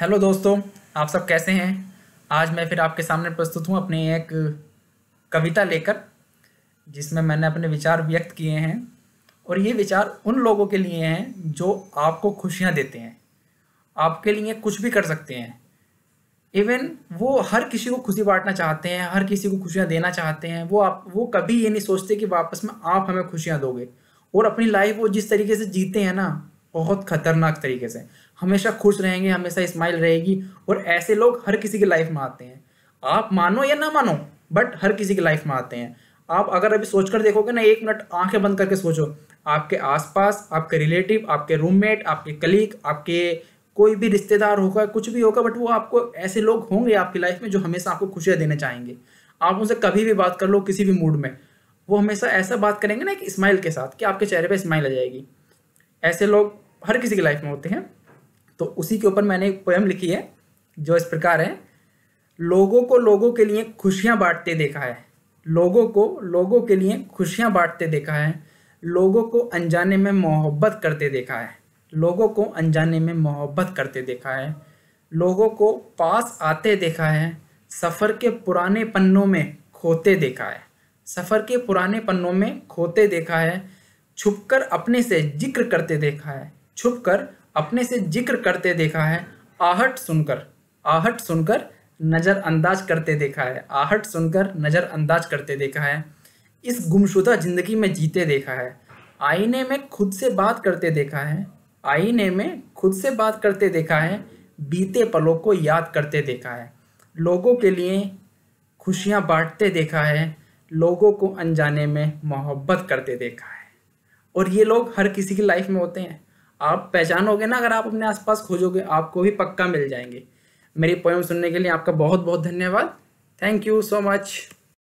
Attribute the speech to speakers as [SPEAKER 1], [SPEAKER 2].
[SPEAKER 1] hello दोस्तों आप सब कैसे हैं आज मैं फिर आपके सामने प्रस्तुत हूँ अपनी एक कविता लेकर जिसमें मैंने अपने विचार व्यक्त किए हैं और ये विचार उन लोगों के लिए हैं जो आपको खुशियाँ देते हैं आपके लिए कुछ भी कर सकते हैं इवन वो हर किसी को खुशी बांटना चाहते हैं हर किसी को खुशियाँ देना चाहते हैं वो आप वो कभी ये नहीं सोचते कि वापस में आप हमें खुशियाँ दोगे और अपनी लाइफ वो जिस तरीके से जीते हैं ना बहुत खतरनाक तरीके से हमेशा खुश रहेंगे हमेशा स्माइल रहेगी और ऐसे लोग हर किसी की लाइफ में आते हैं आप मानो या ना मानो बट हर किसी की लाइफ में आते हैं आप अगर अभी सोच कर देखोगे ना एक मिनट आंखें बंद करके सोचो आपके आसपास आपके रिलेटिव आपके रूममेट आपके कलीग आपके कोई भी रिश्तेदार होगा कुछ भी होगा बट वो आपको ऐसे लोग होंगे आपकी लाइफ में जो हमेशा आपको खुशियाँ देना चाहेंगे आप उनसे कभी भी बात कर लो किसी भी मूड में वो हमेशा ऐसा बात करेंगे ना एक स्माइल के साथ कि आपके चेहरे पर स्माइल आ जाएगी ऐसे लोग हर किसी की लाइफ में होते हैं तो उसी के ऊपर मैंने एक पोएम लिखी है जो इस प्रकार है लोगों को लोगों के लिए खुशियाँ बांटते देखा है लोगों को लोगों के लिए खुशियाँ बांटते देखा है लोगों को अनजाने में मोहब्बत करते देखा है लोगों को अनजाने में मोहब्बत करते देखा है लोगों को पास आते देखा है सफ़र के पुराने पन्नों में खोते देखा है सफ़र के पुराने पन्नों में खोते देखा है छुपकर अपने से जिक्र करते देखा है छुपकर अपने से जिक्र करते देखा है आहट सुनकर आहट सुनकर नज़रअंदाज करते देखा है आहट सुनकर नज़रअंदाज करते देखा है इस गुमशुदा ज़िंदगी में जीते देखा है आईने में खुद से बात करते देखा है आईने में खुद से बात करते देखा है बीते पलों को याद करते देखा है लोगों के लिए खुशियाँ बांटते देखा है लोगों को अनजाने में मोहब्बत करते देखा है और ये लोग हर किसी की लाइफ में होते हैं आप पहचानोगे ना अगर आप अपने आसपास खोजोगे आपको भी पक्का मिल जाएंगे मेरी पोएम सुनने के लिए आपका बहुत बहुत धन्यवाद थैंक यू सो मच